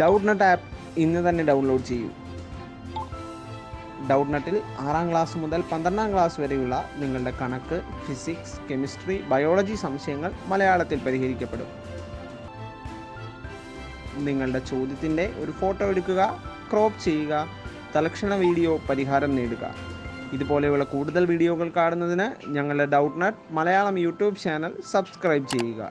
ഡൗട്ട്നട്ട് app ഇന്ന് തന്നെ download ചെയ്യൂ ഡൗട്ട്നട്ടിൽ ആറാം ക്ലാസ് മുതൽ പന്ത്രണ്ടാം ക്ലാസ് വരെയുള്ള നിങ്ങളുടെ കണക്ക് ഫിസിക്സ് കെമിസ്ട്രി ബയോളജി സംശയങ്ങൾ മലയാളത്തിൽ പരിഹരിക്കപ്പെടും നിങ്ങളുടെ ചോദ്യത്തിൻ്റെ ഒരു ഫോട്ടോ എടുക്കുക ക്രോപ്പ് ചെയ്യുക തലക്ഷണ വീഡിയോ പരിഹാരം നേടുക ഇതുപോലെയുള്ള കൂടുതൽ വീഡിയോകൾ കാണുന്നതിന് ഞങ്ങളുടെ Doubtnut Malayalam YouTube channel subscribe ചെയ്യുക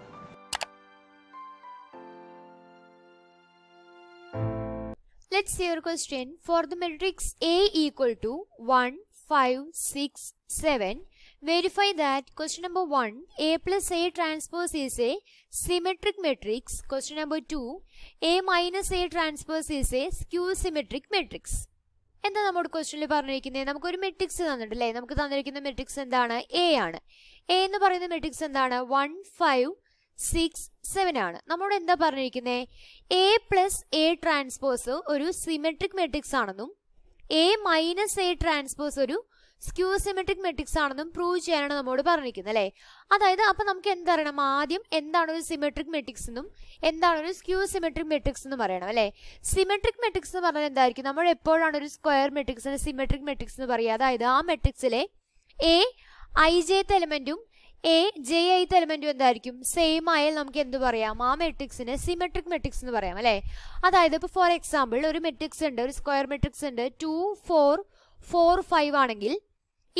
Let's see your question. For the matrix A equal to 1, 5, 6, 7, verify that question number 1, A plus A transpose is a symmetric matrix. Question number 2, A minus A transpose is a skew symmetric matrix. എന്താ നമ്മുടെ ക്വസ്റ്റനിൽ പറഞ്ഞിരിക്കുന്നത് നമുക്കൊരു matrix തന്നിട്ടില്ലേ നമുക്ക് തന്നിരിക്കുന്ന matrix എന്താണ് A ആണ് A എന്ന് പറയുന്ന മെട്രിക്സ് എന്താണ് വൺ ഫൈവ് സിക്സ് സെവൻ ആണ് നമ്മളോട് എന്താ പറഞ്ഞിരിക്കുന്നത് എ പ്ലസ് എ ട്രാൻസ്പോസ് ഒരു സിമെട്രിക് മെട്രിക്സ് ആണെന്നും എ മൈനസ് എ ട്രാൻസ്പോസ് ഒരു സ്ക്യൂ സിമെട്രിക് മെട്രിക്സ് ആണെന്നും പ്രൂവ് ചെയ്യാനാണ് നമ്മോട് പറഞ്ഞിരിക്കുന്നത് അല്ലേ അതായത് അപ്പൊ നമുക്ക് എന്തറിയണം ആദ്യം എന്താണ് ഒരു സിമെട്രിക് മെട്രിക്സ് എന്നും എന്താണ് ഒരു സ്ക്യൂ സിമെട്രിക് മെട്രിക്സ് എന്നും പറയണം അല്ലേ സിമെട്രിക് മെട്രിക്സ് എന്ന് പറഞ്ഞാൽ എന്തായിരിക്കും നമ്മൾ എപ്പോഴാണ് ഒരു സ്ക്വയർ മെട്രിക്സിനെ സിമെട്രിക് മെട്രിക്സ് എന്ന് പറയുക അതായത് ആ മെട്രിക്സിലെ എ ഐ ജെ എലമെന്റും എ ജെ ഐ എലമെന്റും എന്തായിരിക്കും സെയിം ആയാൽ നമുക്ക് എന്ത് പറയാം ആ മെട്രിക്സിന് സിമെട്രിക് മെട്രിക്സ് എന്ന് പറയാം അല്ലെ അതായത് ഇപ്പൊ ഫോർ എക്സാമ്പിൾ ഒരു മെട്രിക്സ് ഉണ്ട് ഒരു സ്ക്വയർ മെട്രിക്സ് ഉണ്ട് ടു ഫോർ ഫോർ ഫൈവ് ആണെങ്കിൽ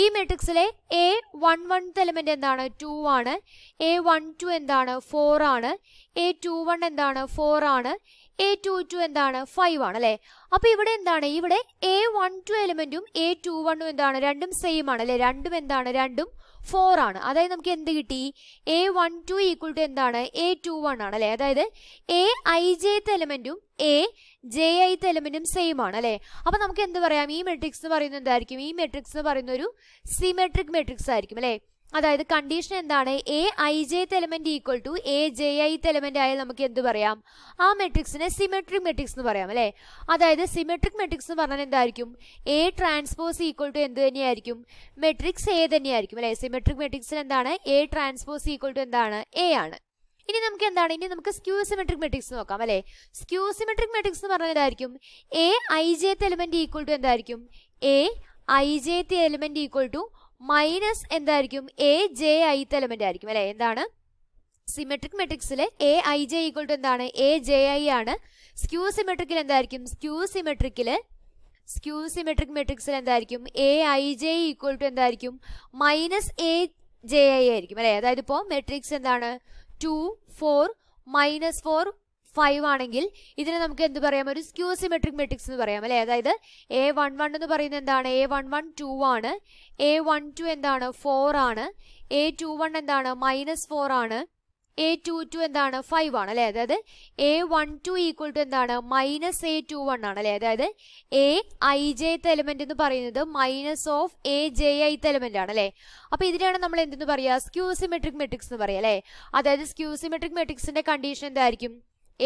ഈ മെട്രിക്സിലെ എ വൺ വൺ എലമെന്റ് എന്താണ് ടു ആണ് എ വൺ ടു എന്താണ് ഫോർ ആണ് എ ടു വൺ എന്താണ് ഫോർ ആണ് എ ടു ടു എന്താണ് ഫൈവ് ആണ് അല്ലെ അപ്പൊ ഇവിടെ എന്താണ് ഇവിടെ എ വൺ ടു എലിമെന്റും എ ടു വണ്ണും എന്താണ് രണ്ടും സെയിം ആണ് അല്ലെ രണ്ടും എന്താണ് രണ്ടും ഫോർ ആണ് അതായത് നമുക്ക് എന്ത് കിട്ടി A one two equal to എന്താണ് എ ടു വൺ ആണ് അല്ലെ അതായത് എ ഐ ജെ എലമെന്റും എ ജെ ഐ എലമെന്റും സെയിം ആണ് അല്ലെ അപ്പൊ നമുക്ക് എന്ത് പറയാം ഈ മെട്രിക്സ് എന്ന് പറയുന്നത് എന്തായിരിക്കും ഈ മെട്രിക്സ് എന്ന് പറയുന്ന ഒരു സിമെട്രിക് മെട്രിക്സ് ആയിരിക്കും അല്ലെ അതായത് കണ്ടീഷൻ എന്താണ് A I J element equal to A J I element ആയാൽ നമുക്ക് എന്ത് പറയാം ആ മെട്രിക്സിനെ സിമെട്രിക് മെട്രിക്സ് എന്ന് പറയാം അല്ലേ അതായത് സിമെട്രിക് മെട്രിക്സ് എന്ന് പറഞ്ഞാൽ എന്തായിരിക്കും എ ട്രാൻസ്പോസ് ഈക്വൽ ടു എന്ത് തന്നെയായിരിക്കും മെട്രിക്സ് എ തന്നെയായിരിക്കും അല്ലേ സിമെട്രിക് മെട്രിക്സിൽ എന്താണ് എ ട്രാൻസ്പോസ് ഈക്വൽ ടു എന്താണ് എ ആണ് ഇനി നമുക്ക് എന്താണ് ഇനി നമുക്ക് സ്ക്യൂ സിമെട്രിക് മെട്രിക്സ് നോക്കാം അല്ലെ സ്ക്യൂ സിമെട്രിക് മെട്രിക്സ് എന്ന് പറഞ്ഞാൽ എന്തായിരിക്കും A I J element equal to എന്തായിരിക്കും A I J element equal to minus എന്തായിരിക്കും എ ജെ ഐ എലമെന്റ് ആയിരിക്കും അല്ലെ എന്താണ് സിമെട്രിക് മെട്രിക്സിലെ A I J equal to എന്താണ് എ ജെ ഐ ആണ് സ്ക്യൂ സിമെട്രിക്കിൽ എന്തായിരിക്കും സ്ക്യൂ സിമെട്രിക്കില് സ്ക്യൂ സിമെട്രിക് മെട്രിക്സിൽ എന്തായിരിക്കും A I J equal to എന്തായിരിക്കും മൈനസ് എ ജെ ഐ ആയിരിക്കും അല്ലെ അതായത് ഇപ്പോ മെട്രിക്സ് എന്താണ് two four minus four five ആണെങ്കിൽ ഇതിനെ നമുക്ക് എന്ത് പറയാം ഒരു സ്ക്യൂ സിമെട്രിക് മെട്രിക്സ് എന്ന് പറയാം അല്ലേ അതായത് എ വൺ വൺ എന്ന് പറയുന്നത് എന്താണ് എ വൺ വൺ ടു ആണ് എ വൺ ടു എന്താണ് ഫോർ ആണ് എ ടു വൺ എന്താണ് മൈനസ് ഫോർ ആണ് എ ടു ടു എന്താണ് ഫൈവ് ആണ് അല്ലേ അതായത് A one two equal to എന്താണ് മൈനസ് എ ടു വൺ ആണ് അല്ലേ അതായത് എ ഐ ജെത്ത് എലിമെന്റ് എന്ന് പറയുന്നത് minus of A J ith element ആണ് അല്ലേ അപ്പൊ ഇതിനാണ് നമ്മൾ എന്തെന്ന് പറയുക സ്ക്യൂസിമെട്രിക് മെട്രിക്സ് എന്ന് പറയാം അല്ലേ അതായത് സ്ക്യൂസിമെട്രിക് മെട്രിക്സിന്റെ കണ്ടീഷൻ എന്തായിരിക്കും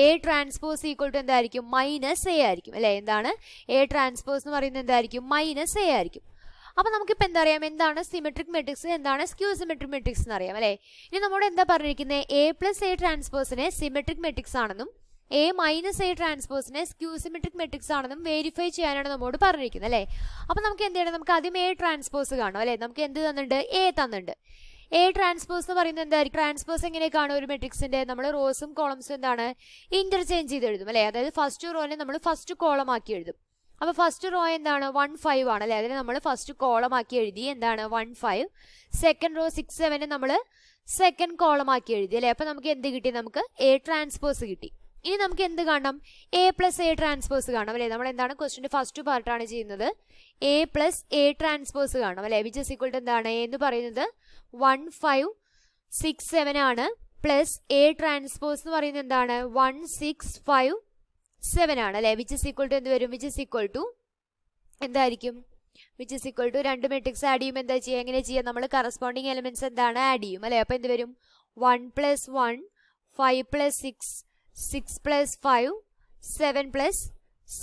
എ ട്രാൻസ്പോസ് ഈക്വൽ ടു എന്തായിരിക്കും മൈനസ് എ ആയിരിക്കും അല്ലെ എന്താണ് എ ട്രാൻസ്പോസ് എന്ന് പറയുന്നത് എന്തായിരിക്കും മൈനസ് എ ആയിരിക്കും അപ്പം നമുക്കിപ്പോൾ എന്താ അറിയാം എന്താണ് സിമെട്രിക് മെട്രിക്സ് എന്താണ് സ്ക്യൂ സിമെട്രിക് മെട്രിക്സ് എന്ന് അറിയാം അല്ലെ ഇനി നമ്മുടെ എന്താ പറഞ്ഞിരിക്കുന്നത് എ പ്ലസ് എ ട്രാൻസ്പോസിനെ സിമെട്രിക് മെട്രിക്സ് ആണെന്നും എ മൈനസ് എ ട്രാൻസ്പോസിനെ സ്ക്യൂ സിമെട്രിക് മെട്രിക്സ് ആണെന്നും വെരിഫൈ ചെയ്യാനാണ് നമ്മോട് പറഞ്ഞിരിക്കുന്നത് അല്ലെ അപ്പൊ നമുക്ക് എന്ത് ചെയ്യണം നമുക്ക് ആദ്യം എ ട്രാൻസ്പോസ് കാണും അല്ലെ നമുക്ക് എന്ത് തന്നിട്ടുണ്ട് എ തന്നിട്ടുണ്ട് എ ട്രാൻസ്പോസ് എന്ന് പറയുന്നത് എന്തായിരിക്കും ട്രാൻസ്പോസ് എങ്ങനെയൊക്കെയാണ് ഒരു മെട്രിക്സിന്റെ നമ്മൾ റോസും കോളംസും എന്താണ് ഇന്റർചേഞ്ച് ചെയ്ത് എഴുതും അല്ലേ അതായത് ഫസ്റ്റ് റോനെ നമ്മൾ ഫസ്റ്റ് കോളം ആക്കി എഴുതും അപ്പോൾ ഫസ്റ്റ് റോ എന്താണ് വൺ ഫൈവ് ആണ് അല്ലേ അതിനെ നമ്മൾ ഫസ്റ്റ് കോളം ആക്കി എഴുതി എന്താണ് one five second row six സെവനെ നമ്മൾ സെക്കൻഡ് കോളം ആക്കി എഴുതി അല്ലേ അപ്പോൾ നമുക്ക് എന്ത് കിട്ടി നമുക്ക് എ ട്രാൻസ്പോസ് കിട്ടി ഇനി നമുക്ക് എന്ത് കാണണം എ പ്ലസ് എ ട്രാൻസ്പോസ് കാണാം അല്ലേ നമ്മൾ എന്താണ് ക്വസ്റ്റിന്റെ ഫസ്റ്റ് പാർട്ടാണ് ചെയ്യുന്നത് എ പ്ലസ് എ ട്രാൻസ്പോസ് കാണാം അല്ലേ വിച്ച് ഇസ് ഇക്വൾ ടു എന്താണ് എന്ന് പറയുന്നത് വൺ ഫൈവ് സിക്സ് സെവൻ ആണ് പ്ലസ് എ ട്രാൻസ്പോസ് എന്ന് പറയുന്നത് എന്താണ് വൺ സിക്സ് ഫൈവ് സെവൻ ആണ് അല്ലേ വിച്ച് ഇസ് ഇക്വൾ ടു എന്ത് വരും വിച്ച് ഇസ് ഇക്വൾ ടു എന്തായിരിക്കും വിച്ച് ഇസ് ഇക്വൾ ടു രണ്ട് മെട്രിക്സ് ആഡ് ചെയ്യും എന്താ ചെയ്യുക എങ്ങനെ ചെയ്യുക നമ്മൾ കറസ്പോണ്ടിങ് എലമെന്റ്സ് എന്താണ് ആഡ് ചെയ്യും അല്ലേ അപ്പോൾ എന്ത് വരും one plus one five plus six six plus five seven plus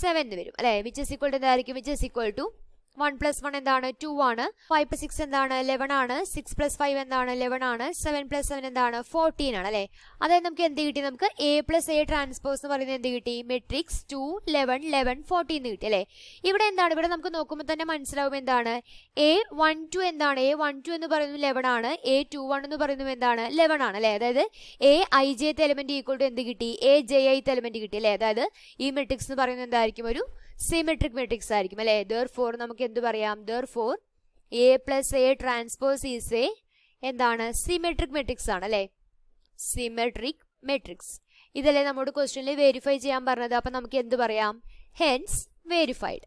seven എന്ന് വരും അല്ലേ വിച്ച് ഇസ് ഈക്വൽ ടു എന്തായിരിക്കും which is equal to one plus one എന്താണ് ടു ആണ് ഫൈവ് പ്ലസ് സിക്സ് എന്താണ് ലെവൻ ആണ് സിക്സ് പ്ലസ് ഫൈവ് എന്താണ് eleven ആണ് സെവൻ പ്ലസ് സെവൻ എന്താണ് ഫോർട്ടീൻ ആണ് അല്ലെ അതായത് നമുക്ക് എന്ത് കിട്ടി നമുക്ക് എ പ്ലസ് എ ട്രാൻസ്പോസ് എന്ന് പറയുന്നത് എന്ത് കിട്ടി matrix two eleven eleven fourteen എന്ന് കിട്ടി അല്ലെ ഇവിടെ എന്താണ് ഇവിടെ നമുക്ക് നോക്കുമ്പോൾ തന്നെ മനസ്സിലാവും എന്താണ് എ വൺ ടു എന്താണ് എ വൺ ടു എന്ന് പറയുന്നത് ലെവൻ ആണ് എ ടു വൺ എന്ന് പറയുന്നത് എന്താണ് ലെവൻ ആണ് അല്ലെ അതായത് A I J element equal to എന്ത് കിട്ടി എ ജെ ഐ എലമെന്റ് കിട്ടി അല്ലെ അതായത് ഈ മെട്രിക്സ് എന്ന് പറയുന്നത് എന്തായിരിക്കും ഒരു സിമെട്രിക് മെട്രിക്സ് ആയിരിക്കും അല്ലെ ദർ ഫോർ നമുക്ക് എന്ത് പറയാം therefore A plus A transpose is a എന്താണ് സിമെട്രിക് മെട്രിക്സ് ആണ് അല്ലെ സിമെട്രിക് മെട്രിക്സ് ഇതല്ലേ നമ്മുടെ ക്വസ്റ്റ്യനിൽ വെരിഫൈ ചെയ്യാൻ പറഞ്ഞത് അപ്പൊ നമുക്ക് എന്ത് പറയാം ഹെൻസ് വെരിഫൈഡ്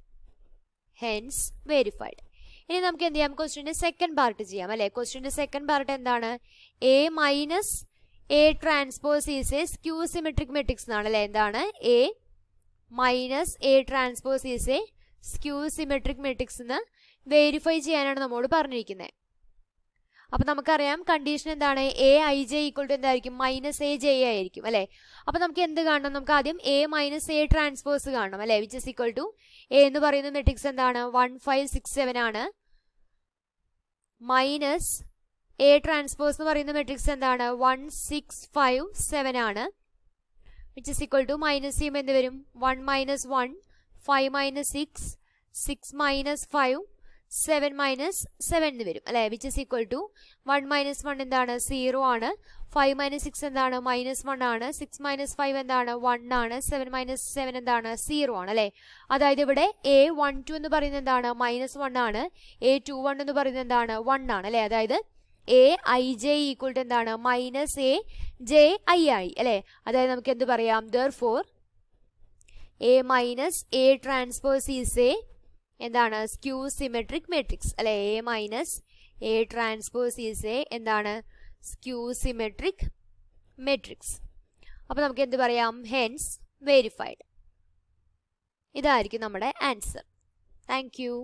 ഹെൻസ് വെരിഫൈഡ് ഇനി നമുക്ക് എന്ത് ചെയ്യാം ക്വസ്റ്റ്യന്റെ സെക്കൻഡ് പാർട്ട് ചെയ്യാം അല്ലെ ക്വസ്റ്റ്യന്റെ സെക്കൻഡ് പാർട്ട് എന്താണ് A minus A transpose is a skew symmetric matrix എന്നാണ് അല്ലെ എന്താണ് A minus A transpose is a skew symmetric matrix എന്ന് വെരിഫൈ ചെയ്യാനാണ് നമ്മോട് പറഞ്ഞിരിക്കുന്നത് അപ്പം നമുക്കറിയാം കണ്ടീഷൻ എന്താണ് A I J equal to എന്തായിരിക്കും മൈനസ് എ ജെ ആയിരിക്കും അല്ലേ അപ്പം നമുക്ക് എന്ത് കാണണം നമുക്ക് ആദ്യം എ മൈനസ് എ ട്രാൻസ്പോസ് കാണണം അല്ലേ which is equal to A എന്ന് പറയുന്ന മെട്രിക്സ് എന്താണ് വൺ ഫൈവ് സിക്സ് സെവൻ ആണ് മൈനസ് എ ട്രാൻസ്പോസ് എന്ന് പറയുന്ന മെട്രിക്സ് എന്താണ് വൺ സിക്സ് ഫൈവ് സെവൻ ആണ് which is equal to minus ചെയ്യുമ്പോൾ എന്ത് വരും one minus one five minus six six minus five seven minus seven എന്ന് വരും അല്ലെ which is equal to one minus one എന്താണ് സീറോ ആണ് ഫൈവ് മൈനസ് സിക്സ് എന്താണ് മൈനസ് വൺ ആണ് സിക്സ് മൈനസ് ഫൈവ് എന്താണ് വൺ ആണ് സെവൻ മൈനസ് സെവൻ എന്താണ് സീറോ ആണ് അല്ലെ അതായത് ഇവിടെ എ വൺ ടു എന്ന് പറയുന്നത് എന്താണ് മൈനസ് വൺ ആണ് എ ടു വൺ എന്ന് പറയുന്നത് എന്താണ് വൺ ആണ് അല്ലെ അതായത് A I J equal to എന്താണ് മൈനസ് എ ജെ ഐ ആയി അല്ലേ അതായത് നമുക്ക് എന്ത് പറയാം therefore A minus A transpose is a എന്താണ് സ്ക്യൂ സിമെട്രിക് മെട്രിക്സ് അല്ലെ A minus A transpose is a എന്താണ് സ്ക്യൂ സിമെട്രിക് മെട്രിക്സ് അപ്പോൾ നമുക്ക് എന്ത് പറയാം ഹെൻസ് വെരിഫൈഡ് ഇതായിരിക്കും നമ്മുടെ ആൻസർ താങ്ക് യു